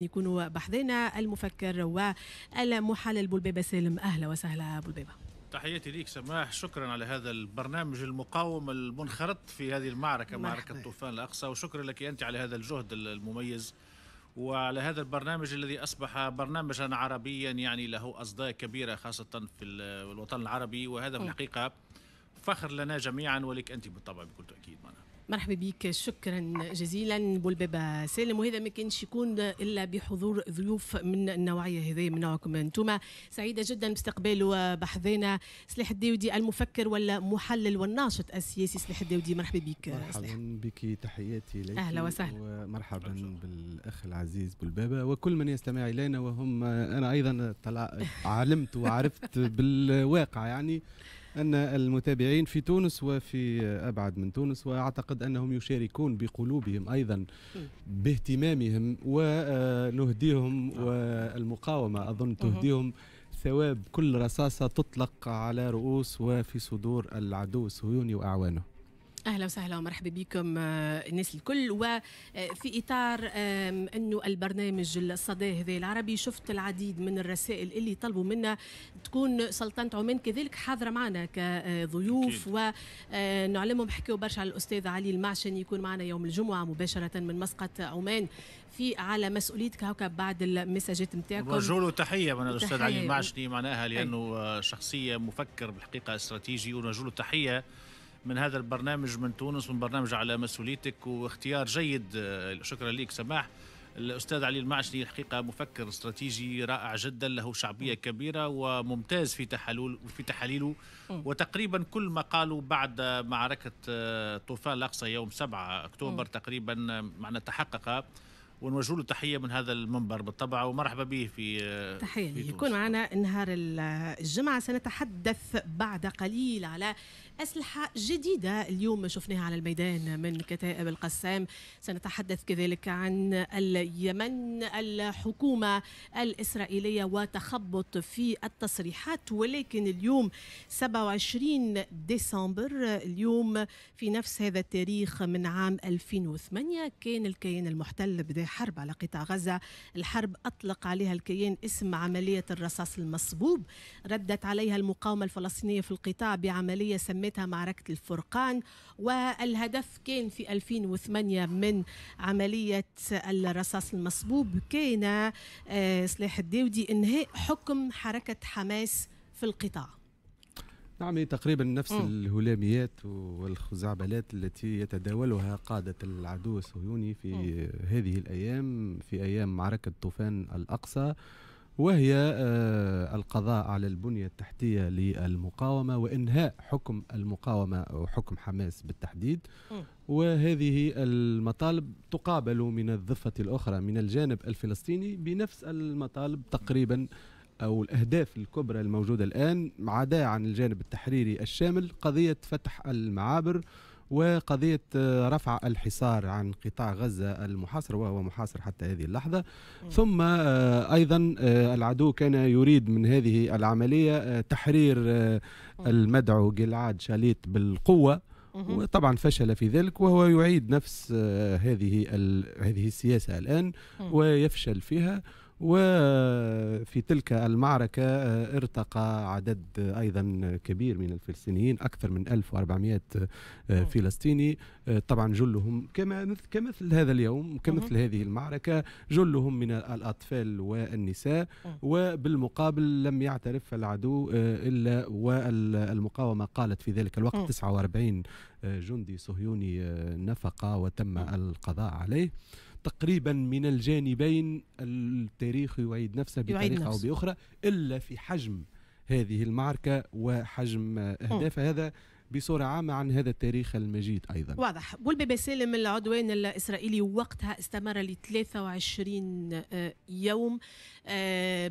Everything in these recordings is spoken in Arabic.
يكونوا بحضنا المفكر والمحلل بولبيبة سالم أهلا وسهلا بولبيبة تحياتي ليك سماح شكرا على هذا البرنامج المقاوم المنخرط في هذه المعركة معركة طوفان الأقصى وشكرا لك أنت على هذا الجهد المميز وعلى هذا البرنامج الذي أصبح برنامجا عربيا يعني له أصداء كبيرة خاصة في الوطن العربي وهذا في الحقيقة فخر لنا جميعا ولك أنت بالطبع بكل تأكيد معنا مرحبا بك شكرا جزيلا بولبابا سالم وهذا ما كانش يكون الا بحضور ضيوف من النوعيه هذه من نوعكم انتم سعيده جدا باستقبال وبحضنا سلاح الداودي المفكر والمحلل والناشط السياسي سلاح الداودي مرحبا بك مرحبا بك تحياتي لك اهلا وسهلا ومرحبا مرحبا. بالاخ العزيز بولبابا وكل من يستمع الينا وهم انا ايضا طلع علمت وعرفت بالواقع يعني أن المتابعين في تونس وفي آه، أبعد من تونس وأعتقد أنهم يشاركون بقلوبهم أيضا باهتمامهم ونهديهم آه. والمقاومة أظن تهديهم ثواب كل رصاصة تطلق على رؤوس وفي صدور العدو الصهيوني وأعوانه اهلا وسهلا ومرحبا بكم آه، الناس الكل وفي آه، اطار انه البرنامج الصدى هذا العربي شفت العديد من الرسائل اللي طلبوا منا تكون سلطنه عمان كذلك حاضره معنا كضيوف ونعلمهم آه، حكيوا برشا على الاستاذ علي المعشن يكون معنا يوم الجمعه مباشره من مسقط عمان في على مسؤوليتك هكا بعد المساجات نتاعكم رجول تحيه من الاستاذ علي المعشني معناها لانه شخصيه مفكر بالحقيقه استراتيجي ورجل تحيه من هذا البرنامج من تونس من برنامج على مسؤوليتك واختيار جيد آه، شكرا لك سماح الاستاذ علي المعشري الحقيقه مفكر استراتيجي رائع جدا له شعبيه كبيره وممتاز في تحلول في تحاليله وتقريبا كل ما قالوا بعد معركه آه، طوفان الاقصى يوم 7 اكتوبر تقريبا آه، معنا تحقق ونوجه له تحيه من هذا المنبر بالطبع ومرحبا به في تحيه يكون معنا نهار الجمعه سنتحدث بعد قليل على أسلحة جديدة اليوم شفناها على الميدان من كتائب القسام سنتحدث كذلك عن اليمن الحكومة الإسرائيلية وتخبط في التصريحات ولكن اليوم 27 ديسمبر اليوم في نفس هذا التاريخ من عام 2008 كان الكيان المحتل بدأ حرب على قطاع غزة الحرب أطلق عليها الكيان اسم عملية الرصاص المصبوب ردت عليها المقاومة الفلسطينية في القطاع بعملية سمية سميتها معركة الفرقان والهدف كان في 2008 من عملية الرصاص المصبوب كان سلاح آه، الداودي إنهاء حكم حركة حماس في القطاع نعم تقريبا نفس الهلاميات والخزعبلات التي يتداولها قادة العدو الصهيوني في هذه الأيام في أيام معركة طوفان الأقصى وهي آه، القضاء على البنية التحتية للمقاومة وإنهاء حكم المقاومة أو حكم حماس بالتحديد وهذه المطالب تقابل من الضفة الأخرى من الجانب الفلسطيني بنفس المطالب تقريبا أو الأهداف الكبرى الموجودة الآن عدا عن الجانب التحريري الشامل قضية فتح المعابر وقضية آه، رفع الحصار عن قطاع غزة المحاصر وهو محاصر حتى هذه اللحظة ثم آه، أيضا آه، العدو كان يريد من هذه العملية تحرير المدعو جلعاد شاليت بالقوة وطبعا فشل في ذلك وهو يعيد نفس هذه هذه السياسه الان ويفشل فيها وفي تلك المعركة آه، ارتقى عدد أيضا كبير من الفلسطينيين أكثر من 1400 آه، فلسطيني آه، طبعا جلهم كما كمثل هذا اليوم كمثل هذه المعركة جلهم من الأطفال والنساء وبالمقابل لم يعترف العدو إلا والمقاومة قالت في ذلك الوقت 49 جندي صهيوني نفق وتم القضاء عليه تقريبا من الجانبين التاريخ يعيد نفسه بطريقه او باخرى الا في حجم هذه المعركة وحجم أهداف أمم. هذا بصورة عامة عن هذا التاريخ المجيد أيضا واضح والبابا سالم العدوان الإسرائيلي وقتها استمر ل 23 آه، يوم آه،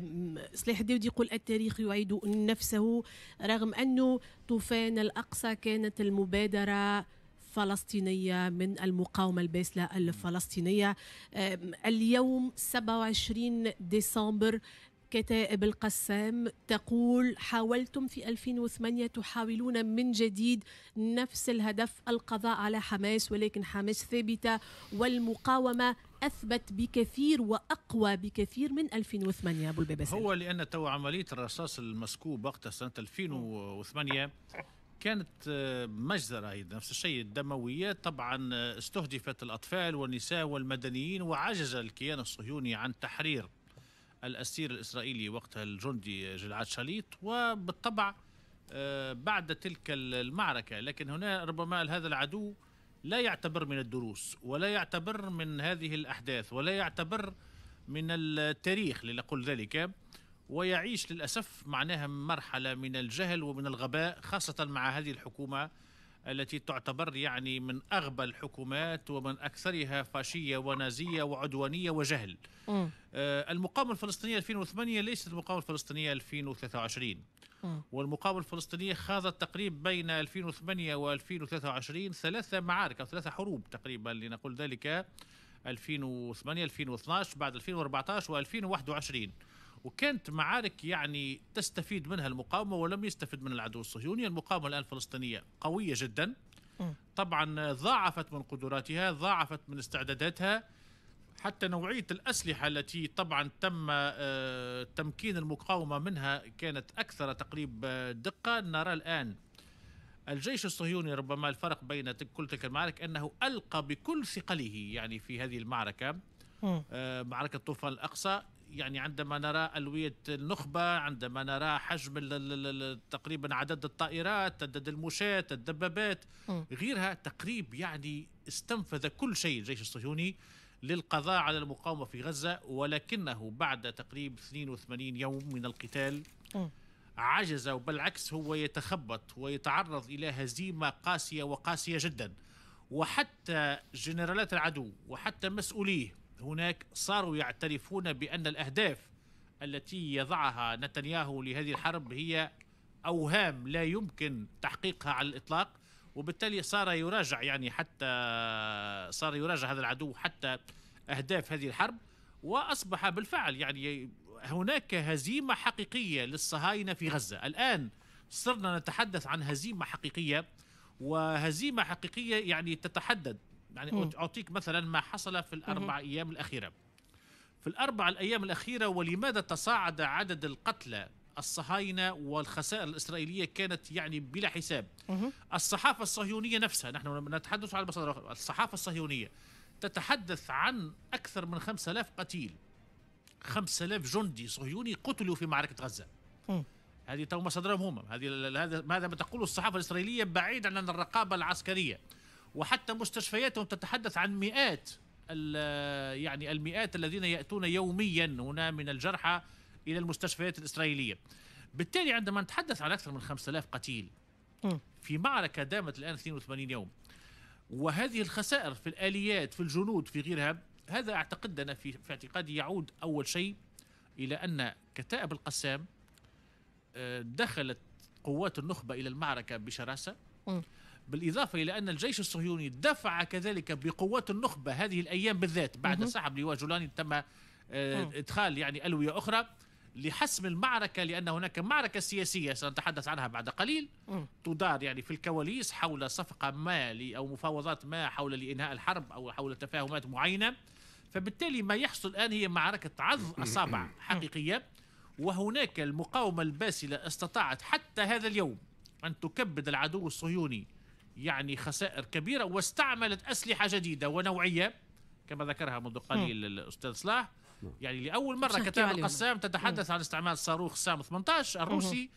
صلاح الداودي يقول التاريخ يعيد نفسه رغم أنه طوفان الأقصى كانت المبادرة فلسطينية من المقاومة الباسلة الفلسطينية اليوم 27 ديسمبر كتائب القسام تقول حاولتم في 2008 تحاولون من جديد نفس الهدف القضاء على حماس ولكن حماس ثابتة والمقاومة اثبت بكثير واقوى بكثير من 2008 ابو البيبسل هو لان تو عمليه الرصاص المسكوب وقت سنه 2008 كانت آه، مجزرة أيضا نفس الشيء الدمويات طبعا آه، استهدفت الأطفال والنساء والمدنيين وعجز الكيان الصهيوني عن تحرير الأسير الإسرائيلي وقتها الجندي جلعاد شليط وبالطبع آه، بعد تلك المعركة لكن هنا ربما هذا العدو لا يعتبر من الدروس ولا يعتبر من هذه الأحداث ولا يعتبر من التاريخ لنقول ذلك ويعيش للأسف معناها مرحلة من الجهل ومن الغباء خاصة مع هذه الحكومة التي تعتبر يعني من أغبى الحكومات ومن أكثرها فاشية ونازية وعدوانية وجهل آه المقاومة الفلسطينية 2008 ليست المقاومة الفلسطينية 2023 والمقاومة الفلسطينية خاضت تقريبا بين 2008 و 2023 ثلاثة معارك أو ثلاثة حروب تقريبا لنقول ذلك 2008 2012 بعد 2014 و 2021 وكانت معارك يعني تستفيد منها المقاومه ولم يستفد من العدو الصهيوني المقاومه الان الفلسطينيه قويه جدا طبعا ضاعفت من قدراتها ضاعفت من استعداداتها حتى نوعيه الاسلحه التي طبعا تم آه، تمكين المقاومه منها كانت اكثر تقريب آه، دقه نرى الان الجيش الصهيوني ربما الفرق بين كل تلك المعارك انه القى بكل ثقله يعني في هذه المعركه آه، معركه طوفان الاقصى يعني عندما نرى ألوية النخبة عندما نرى حجم تقريبا عدد الطائرات عدد المشاة الدبابات غيرها تقريب يعني استنفذ كل شيء الجيش الصهيوني للقضاء على المقاومة في غزة ولكنه بعد تقريب 82 يوم من القتال عجز وبالعكس هو يتخبط ويتعرض إلى هزيمة قاسية وقاسية جدا وحتى جنرالات العدو وحتى مسؤوليه هناك صاروا يعترفون بأن الأهداف التي يضعها نتنياهو لهذه الحرب هي أوهام لا يمكن تحقيقها على الإطلاق وبالتالي صار يراجع يعني حتى صار يراجع هذا العدو حتى أهداف هذه الحرب وأصبح بالفعل يعني هناك هزيمة حقيقية للصهاينة في غزة الآن صرنا نتحدث عن هزيمة حقيقية وهزيمة حقيقية يعني تتحدد يعني أعطيك مثلا ما حصل في الأربع أيام الأخيرة في الأربع الأيام الأخيرة ولماذا تصاعد عدد القتلى الصهاينة والخسائر الإسرائيلية كانت يعني بلا حساب الصحافة الصهيونية نفسها نحن نتحدث عن مصادر الصحافة الصهيونية تتحدث عن أكثر من 5000 قتيل 5000 جندي صهيوني قتلوا في معركة غزة هذه تو مصادرهم هم هذه هذا ما تقوله الصحافة الإسرائيلية بعيد عن الرقابة العسكرية وحتى مستشفياتهم تتحدث عن مئات يعني المئات الذين يأتون يوميا هنا من الجرحى إلى المستشفيات الإسرائيلية بالتالي عندما نتحدث عن أكثر من 5000 قتيل في معركة دامت الآن 82 يوم وهذه الخسائر في الآليات في الجنود في غيرها هذا أعتقد أنا في, في اعتقادي يعود أول شيء إلى أن كتائب القسام آه، دخلت قوات النخبة إلى المعركة بشراسة بالإضافة إلى أن الجيش الصهيوني دفع كذلك بقوات النخبة هذه الأيام بالذات بعد سحب لواء جولاني تم آه، إدخال يعني ألوية أخرى لحسم المعركة لأن هناك معركة سياسية سنتحدث عنها بعد قليل تدار يعني في الكواليس حول صفقة ما أو مفاوضات ما حول لإنهاء الحرب أو حول تفاهمات معينة فبالتالي ما يحصل الآن هي معركة عض أصابع حقيقية وهناك المقاومة الباسلة استطاعت حتى هذا اليوم أن تكبد العدو الصهيوني يعني خسائر كبيرة واستعملت أسلحة جديدة ونوعية كما ذكرها منذ قليل الأستاذ صلاح يعني لأول مرة كتاب القسام تتحدث عن استعمال صاروخ سام 18 الروسي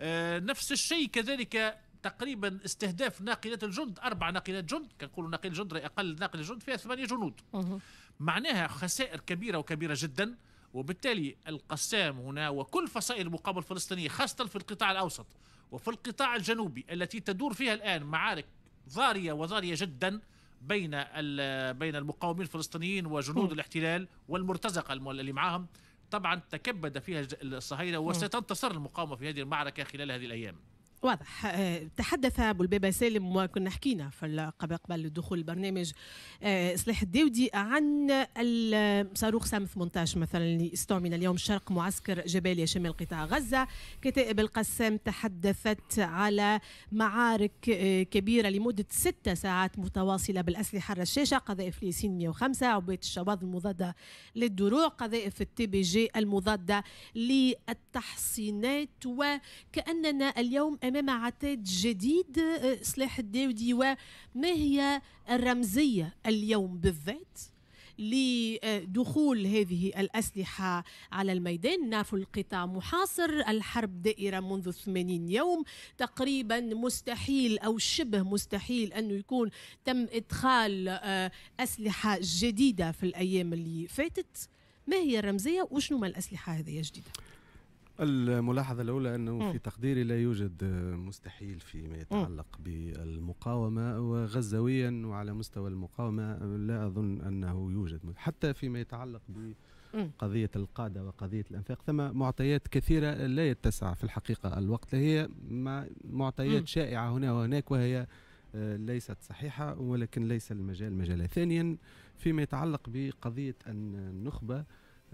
آه نفس الشيء كذلك تقريبا استهداف ناقلات الجند اربع ناقلات جند كنقولوا ناقل جند اقل ناقل جند فيها ثمانيه جنود معناها خسائر كبيره وكبيره جدا وبالتالي القسام هنا وكل فصائل المقاومة الفلسطينية خاصة في القطاع الأوسط وفي القطاع الجنوبي التي تدور فيها الآن معارك ضارية وضارية جدا بين بين المقاومين الفلسطينيين وجنود الاحتلال والمرتزقة اللي معاهم طبعا تكبد فيها الصهاينة وستنتصر المقاومة في هذه المعركة خلال هذه الأيام واضح آه، تحدث بولبابا سالم وكنا حكينا في قبل دخول البرنامج آه، صلاح الداودي عن الصاروخ سام 18 مثلا اللي استعمل اليوم شرق معسكر جباليا شمال قطاع غزه كتائب القسام تحدثت على معارك آه، كبيره لمده ست ساعات متواصله بالاسلحه الرشاشه قذائف ليسين 105 عبوات الشواظ المضاده للدروع قذائف التي بي جي المضاده للتحصينات وكاننا اليوم أمام أمام عتاد جديد سلاح آه، الداودي وما هي الرمزية اليوم بالذات لدخول هذه الأسلحة على الميدان نعرف القطاع محاصر الحرب دائرة منذ 80 يوم تقريبا مستحيل أو شبه مستحيل أنه يكون تم إدخال آه، أسلحة جديدة في الأيام اللي فاتت ما هي الرمزية وشنو ما الأسلحة هذه جديدة؟ الملاحظة الأولى أنه في تقديري لا يوجد مستحيل فيما يتعلق بالمقاومة وغزويا وعلى مستوى المقاومة لا أظن أنه يوجد حتى فيما يتعلق ب قضية القادة وقضية الأنفاق ثم معطيات كثيرة لا يتسع في الحقيقة الوقت هي معطيات شائعة هنا وهناك وهي آه، ليست صحيحة ولكن ليس المجال مجالا ثانيا فيما يتعلق بقضية النخبة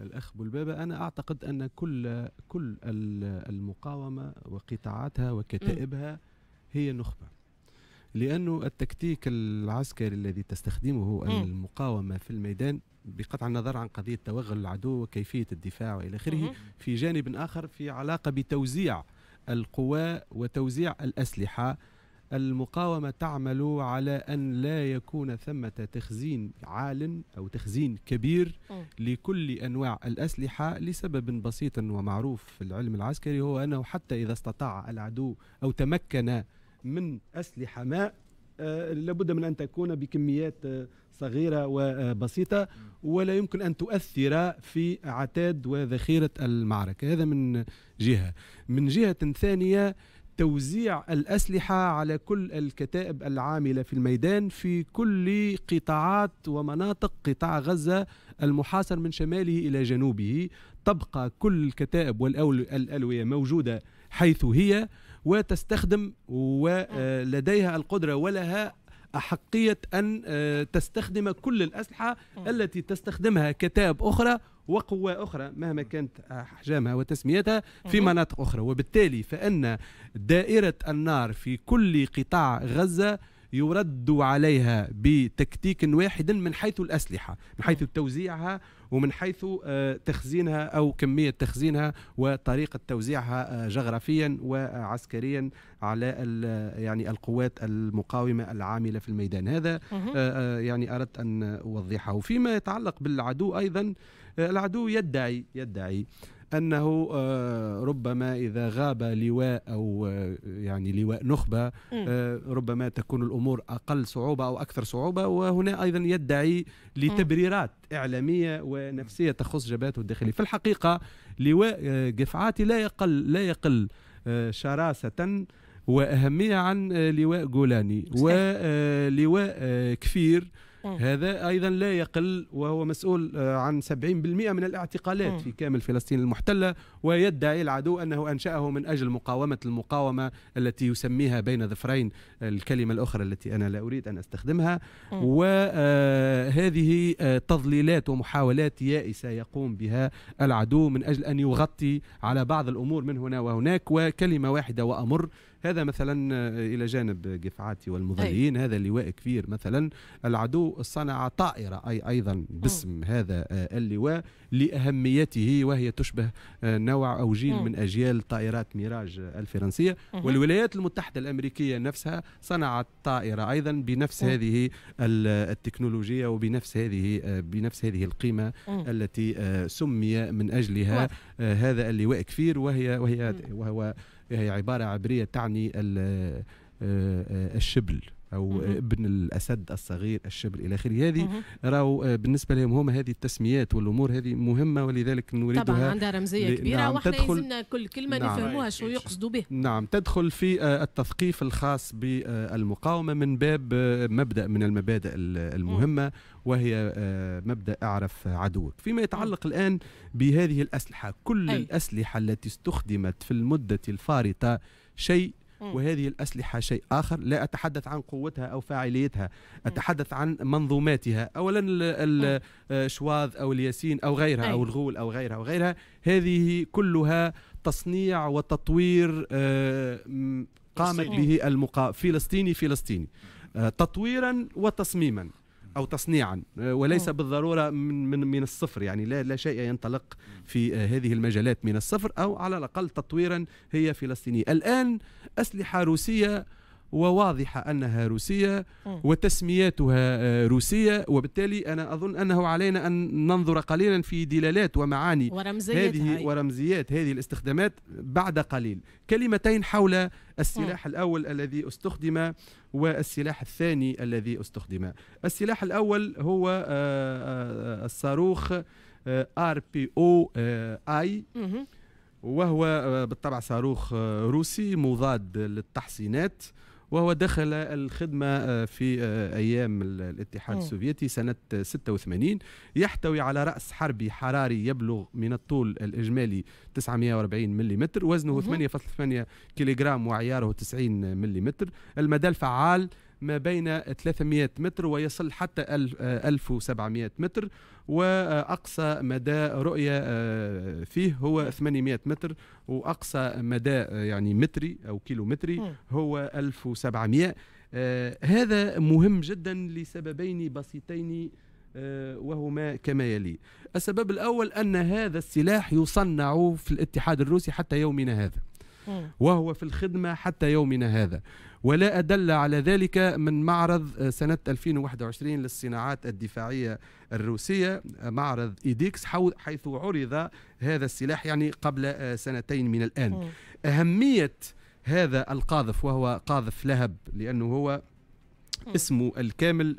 الأخ بلبابة أنا أعتقد أن كل كل المقاومة وقطاعاتها وكتائبها هي نخبة لأنه التكتيك العسكري الذي تستخدمه المقاومة في الميدان بقطع النظر عن قضية توغل العدو وكيفية الدفاع وإلى آخره في جانب آخر في علاقة بتوزيع القوى وتوزيع الأسلحة المقاومة تعمل على أن لا يكون ثمة تخزين عال أو تخزين كبير لكل أنواع الأسلحة لسبب بسيط ومعروف في العلم العسكري هو أنه حتى إذا استطاع العدو أو تمكن من أسلحة ما آه، لابد من أن تكون بكميات آه، صغيرة وبسيطة آه، ولا يمكن أن تؤثر في عتاد وذخيرة المعركة هذا من جهة من جهة ثانية توزيع الأسلحة على كل الكتائب العاملة في الميدان في كل قطاعات ومناطق قطاع غزة المحاصر من شماله إلى جنوبه تبقى كل الكتائب والألوية موجودة حيث هي وتستخدم ولديها آه، آه. القدرة ولها أحقية أن آه، تستخدم كل الأسلحة التي تستخدمها كتاب أخرى وقوى أخرى مهما كانت أحجامها وتسميتها في مناطق أخرى وبالتالي فإن دائرة النار في كل قطاع غزة يرد عليها بتكتيك واحد من حيث الأسلحة من حيث توزيعها ومن حيث آه، تخزينها أو كمية تخزينها وطريقة توزيعها آه، جغرافيا وعسكريا على آه، يعني القوات المقاومة العاملة في الميدان هذا يعني أردت أن أوضحه فيما يتعلق بالعدو أيضا العدو يدعي يدعي انه آه، ربما اذا غاب لواء او آه، يعني لواء نخبه آه، ربما تكون الامور اقل صعوبه او اكثر صعوبه وهنا ايضا يدعي لتبريرات اعلاميه ونفسيه تخص جبهته الداخليه في الحقيقه لواء قفعاتي لا يقل لا يقل شراسه واهميه عن لواء جولاني ولواء كفير نعم. هذا أيضا لا يقل وهو مسؤول آه، عن 70% من الاعتقالات نعم. في كامل فلسطين المحتلة ويدعي العدو أنه أنشأه من أجل مقاومة المقاومة التي يسميها بين ظفرين الكلمة الأخرى التي أنا لا أريد أن أستخدمها نعم. وهذه آه، آه، تضليلات ومحاولات يائسة يقوم بها العدو من أجل أن يغطي على بعض الأمور من هنا وهناك وكلمة واحدة وأمر هذا مثلا آه، الى جانب قفعاتي والمظليين هذا لواء كبير مثلا العدو صنع طائره اي ايضا باسم هذا آه، اللواء لاهميته وهي تشبه آه، نوع او جيل من اجيال طائرات ميراج الفرنسيه والولايات المتحده الامريكيه نفسها صنعت طائره ايضا بنفس هذه التكنولوجيا وبنفس هذه بنفس هذه القيمه التي سمي من اجلها هذا اللواء كفير وهي وهي أمم. وهو هي عبارة عبرية تعني آه، آه، الشبل او ابن الاسد الصغير الشبل الى اخره هذه راهو آه، بالنسبه لهم هما هذه التسميات والامور هذه مهمه ولذلك نريدها طبعا عندها رمزيه كبيره نعم واحنا تدخل كل كلمه نعم نفهموها شو يقصدوا به نعم تدخل في آه، التثقيف الخاص بالمقاومه من باب آه، مبدا من المبادئ المهمه وهي مبدا اعرف عدوك فيما يتعلق الان بهذه الاسلحه كل أي. الاسلحه التي استخدمت في المده الفارطه شيء وهذه الأسلحة شيء آخر لا أتحدث عن قوتها أو فاعليتها أتحدث عن منظوماتها أولا الشواذ آه، أو الياسين أو غيرها أو الغول أو غيرها وغيرها هذه كلها تصنيع وتطوير آه، قامت به المقا... فلسطيني فلسطيني آه، تطويرا وتصميما او تصنيعا وليس أوه. بالضروره من من من الصفر يعني لا لا شيء ينطلق في آه، هذه المجالات من الصفر او على الاقل تطويرا هي فلسطينيه الان اسلحه روسيه وواضحة أنها روسية وتسمياتها آه، روسية وبالتالي أنا أظن أنه علينا أن ننظر قليلا في دلالات ومعاني ورمزيات هذه هاي. ورمزيات هذه الاستخدامات بعد قليل كلمتين حول السلاح الأول الذي استخدم والسلاح الثاني الذي استخدم السلاح الأول هو آه، آه، الصاروخ ار بي او اي وهو بالطبع صاروخ روسي مضاد للتحصينات وهو دخل الخدمة آه، في آه، أيام الاتحاد السوفيتي سنة 86 يحتوي على رأس حربي حراري يبلغ من الطول الإجمالي 940 ملم وزنه 8.8 كيلوغرام وعياره 90 ملم المدى الفعال ما بين 300 متر ويصل حتى 1700 متر وأقصى مدى رؤية آه، فيه هو 800 متر وأقصى مدى آه، يعني متري أو كيلومتري هو 1700 آه، هذا مهم جدا لسببين بسيطين وهما كما يلي السبب الأول أن هذا السلاح يصنع في الاتحاد الروسي حتى يومنا هذا وهو في الخدمة حتى يومنا هذا ولا أدل على ذلك من معرض آه، سنة 2021 للصناعات الدفاعية الروسية آه، معرض إيديكس حيث عرض هذا السلاح يعني قبل آه، سنتين من الآن أهمية هذا القاذف وهو قاذف لهب لأنه هو اسمه الكامل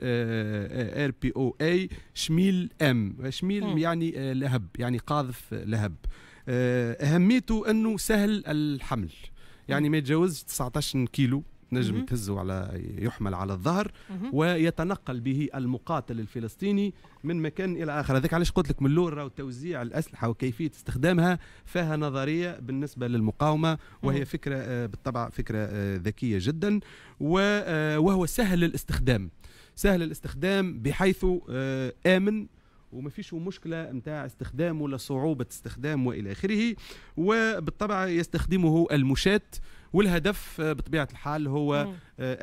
ار بي او اي شميل ام شميل يعني لهب يعني قاذف لهب آه، اهميته انه سهل الحمل يعني ما يتجاوزش 19 كيلو نجم تهزه على يحمل على الظهر ويتنقل به المقاتل الفلسطيني من مكان الى اخر هذاك علاش قلت لك من اللور راهو توزيع الاسلحه وكيفيه استخدامها فيها نظريه بالنسبه للمقاومه وهي فكره آه، بالطبع فكره آه، ذكيه جدا وهو سهل الاستخدام سهل الاستخدام بحيث امن وما فيش مشكله نتاع استخدام ولا صعوبه استخدام والى اخره وبالطبع يستخدمه المشاة والهدف آه، بطبيعه الحال هو آه،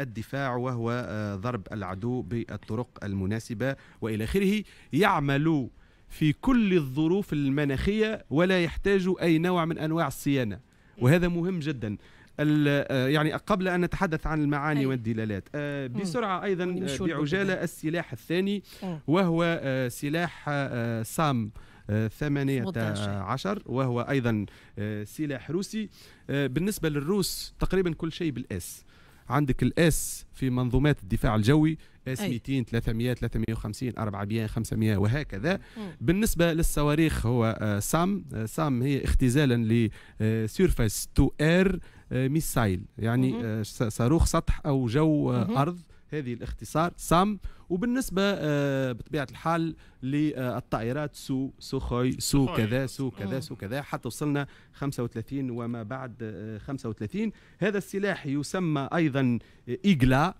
الدفاع وهو آه، ضرب العدو بالطرق المناسبه والى اخره يعمل في كل الظروف المناخيه ولا يحتاج اي نوع من انواع الصيانه وهذا مهم جدا آه، يعني قبل ان نتحدث عن المعاني أي. والدلالات آه، بسرعه ايضا آه، بعجاله السلاح الثاني وهو سلاح سام ثمانية عشر وهو أيضا سلاح روسي بالنسبة للروس تقريبا كل شيء بالإس عندك الإس في منظومات الدفاع الجوي اس 200 300 350 400 500 وهكذا م. بالنسبه للصواريخ هو سام سام هي اختزالا لسيرفاس تو اير آه، ميسايل يعني آه، صاروخ سطح او جو آه، ارض هذه الاختصار سام وبالنسبه بطبيعه الحال للطائرات سو خوي سو كذا سو كذا سو كذا حتى وصلنا 35 وما بعد 35 هذا السلاح يسمى ايضا ايجلا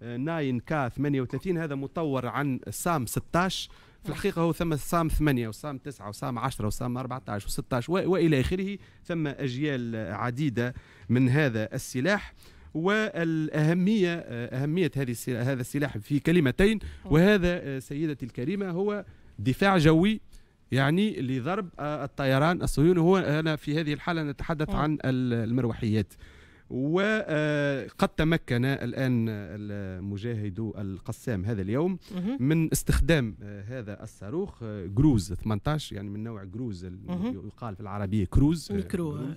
9 كا 38 هذا مطور عن سام 16 في الحقيقه هو ثم سام 8 وسام 9 وسام 10 وسام 14 و16 والى اخره ثم اجيال عديده من هذا السلاح والاهميه آه، اهميه هذه هذا السلاح في كلمتين وهذا آه، سيدتي الكريمه هو دفاع جوي يعني لضرب آه، الطيران الصهيوني هو انا في هذه الحاله نتحدث عن المروحيات وقد تمكن الآن مجاهدو القسام هذا اليوم من استخدام هذا الصاروخ جروز آه، 18 يعني من نوع جروز يقال في العربية كروز ميكرو آه،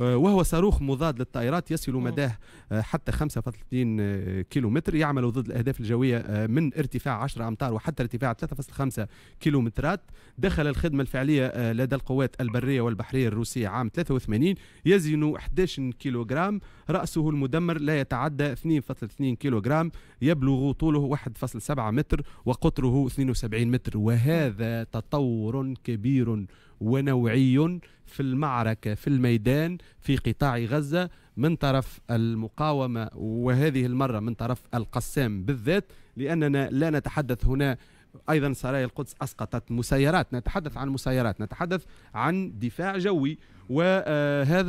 آه، وهو صاروخ مضاد للطائرات يصل مداه آه، حتى 35 كيلومتر يعمل ضد الأهداف الجوية آه، من ارتفاع 10 أمتار وحتى ارتفاع 3.5 كيلومترات دخل الخدمة الفعلية لدى القوات البرية والبحرية الروسية عام 83 يزن 11 كيلوغرام رأسه المدمر لا يتعدى 2.2 كيلوغرام يبلغ طوله 1.7 متر وقطره 72 متر وهذا تطور كبير ونوعي في المعركة في الميدان في قطاع غزة من طرف المقاومة وهذه المرة من طرف القسام بالذات لأننا لا نتحدث هنا ايضا سرايا القدس اسقطت مسيرات نتحدث عن مسيرات نتحدث عن دفاع جوي وهذا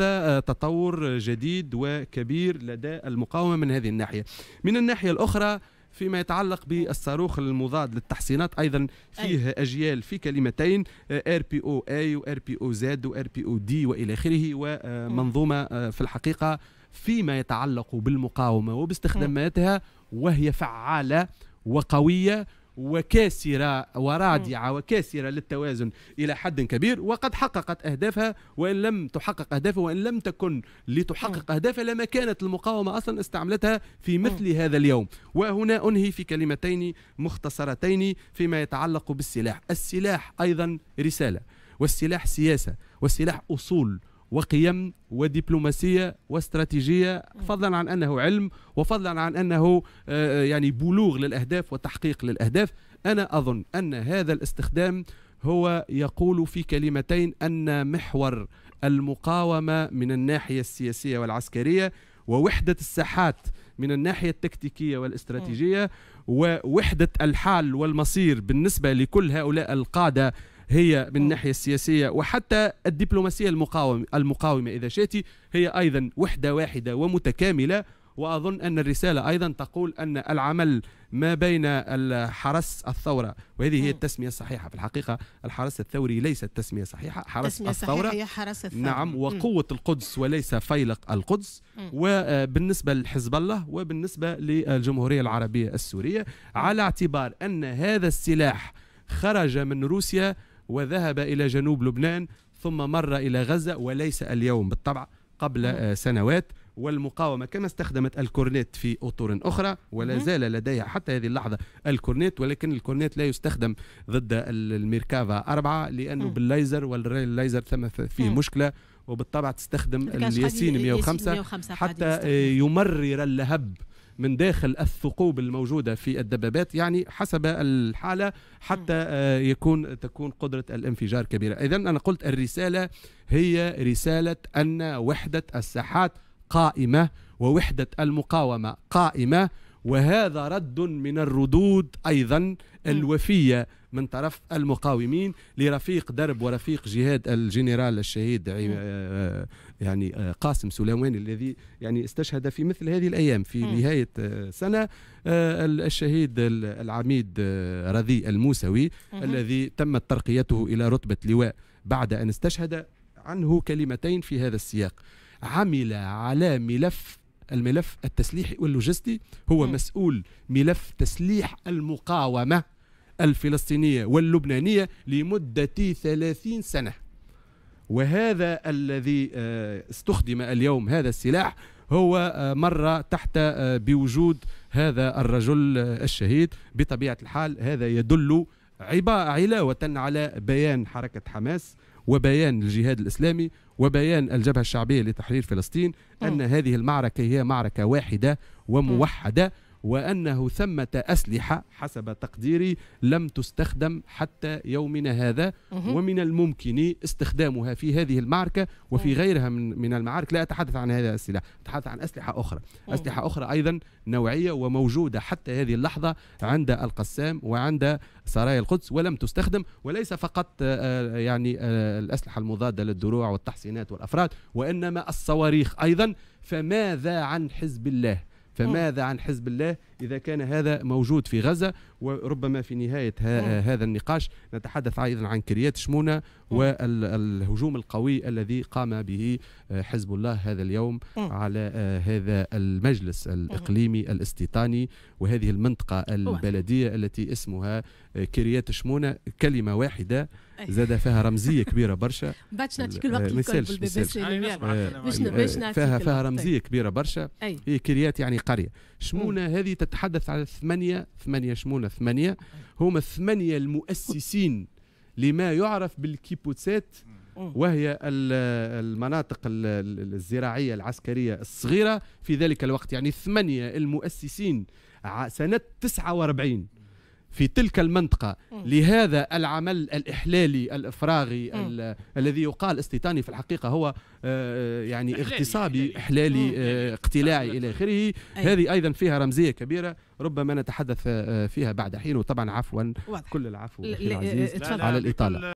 آه، آه، تطور جديد وكبير لدى المقاومه من هذه الناحيه من الناحيه الاخرى فيما يتعلق بالصاروخ المضاد للتحصينات ايضا فيه أي. أيوة. اجيال في كلمتين ار بي او اي وار بي او زد وار بي او دي والى اخره ومنظومه آه، في الحقيقه فيما يتعلق بالمقاومه وباستخداماتها وهي فعاله وقويه وكاسرة ورادعة وكاسرة للتوازن إلى حد كبير وقد حققت أهدافها وإن لم تحقق أهدافها وإن لم تكن لتحقق أهدافها لما كانت المقاومة أصلا استعملتها في مثل هذا اليوم وهنا أنهي في كلمتين مختصرتين فيما يتعلق بالسلاح السلاح أيضا رسالة والسلاح سياسة والسلاح أصول وقيم ودبلوماسيه واستراتيجيه فضلا عن انه علم وفضلا عن انه آه، آه، يعني بلوغ للاهداف وتحقيق للاهداف انا اظن ان هذا الاستخدام هو يقول في كلمتين ان محور المقاومه من الناحيه السياسيه والعسكريه ووحده الساحات من الناحيه التكتيكيه والاستراتيجيه ووحده الحال والمصير بالنسبه لكل هؤلاء القاده هي من الناحية السياسية وحتى الدبلوماسية المقاومة, المقاومة إذا شئت هي أيضا وحدة واحدة ومتكاملة وأظن أن الرسالة أيضا تقول أن العمل ما بين الحرس الثورة وهذه هي التسمية الصحيحة في الحقيقة الحرس الثوري ليس التسمية الصحيحة حرس التسمية الثورة هي حرس الثورة نعم وقوة م. القدس وليس فيلق القدس م. وبالنسبة لحزب الله وبالنسبة للجمهورية العربية السورية على اعتبار أن هذا السلاح خرج من روسيا وذهب إلى جنوب لبنان ثم مر إلى غزة وليس اليوم بالطبع قبل آه، سنوات والمقاومة كما استخدمت الكورنيت في أطر أخرى ولا زال لديها حتى هذه اللحظة الكورنيت ولكن الكورنيت لا يستخدم ضد الميركافا أربعة لأنه بالليزر والليزر ثم فيه مشكلة وبالطبع تستخدم الياسين 105 حتى يمرر اللهب من داخل الثقوب الموجوده في الدبابات يعني حسب الحاله حتى آه، يكون تكون قدره الانفجار كبيره اذا انا قلت الرساله هي رساله ان وحده الساحات قائمه ووحده المقاومه قائمه وهذا رد من الردود ايضا الوفيه من طرف المقاومين لرفيق درب ورفيق جهاد الجنرال الشهيد يعني آه، قاسم سليماني الذي يعني استشهد في مثل هذه الايام في م. نهايه آه، سنه آه، الشهيد العميد رضي الموسوي م. الذي تمت ترقيته الى رتبه لواء بعد ان استشهد عنه كلمتين في هذا السياق عمل على ملف الملف التسليحي واللوجستي هو م. مسؤول ملف تسليح المقاومه الفلسطينيه واللبنانيه لمده 30 سنه وهذا الذي آه، استخدم اليوم هذا السلاح هو آه، مر تحت آه، بوجود هذا الرجل الشهيد بطبيعة الحال هذا يدل علاوة على بيان حركة حماس وبيان الجهاد الإسلامي وبيان الجبهة الشعبية لتحرير فلسطين أن هذه المعركة هي معركة واحدة وموحدة وأنه ثمة أسلحة حسب تقديري لم تستخدم حتى يومنا هذا ومن الممكن استخدامها في هذه المعركة وفي غيرها من من المعارك لا أتحدث عن هذا السلاح أتحدث عن أسلحة أخرى أسلحة أخرى أيضا نوعية وموجودة حتى هذه اللحظة عند القسام وعند سرايا القدس ولم تستخدم وليس فقط آه، آه، يعني آه، الأسلحة المضادة للدروع والتحصينات والأفراد وإنما الصواريخ أيضا فماذا عن حزب الله فماذا آه. عن حزب الله إذا كان هذا موجود في غزة وربما في نهاية نعم. هذا النقاش نتحدث أيضا عن كريات شمونة نعم. والهجوم القوي الذي قام به آه، حزب الله هذا اليوم نعم. على آه، هذا المجلس الإقليمي الاستيطاني وهذه المنطقة البلدية التي اسمها آه، كريات شمونة كلمة واحدة زاد فيها رمزيه كبيره برشا باش نعطيك الوقت الكل باش فيها فيها رمزيه كبيره برشا هي كريات يعني قريه شمونه هذه تتحدث على ثمانية ثمانية شمونة ثمانية هما الثمانية المؤسسين لما يعرف بالكيبوتسات وهي المناطق الزراعية العسكرية الصغيرة في ذلك الوقت يعني ثمانية المؤسسين سنة 49 في تلك المنطقة لهذا العمل الإحلالي الإفراغي الذي يقال استيطاني في الحقيقة هو آه، آه، يعني إحلالي اغتصابي إحلالي, إحلالي آه، يعني اقتلاعي إلى آخره هذه أيضا فيها رمزية كبيرة ربما نتحدث فيها بعد حين وطبعا عفوا كل العفو على الإطالة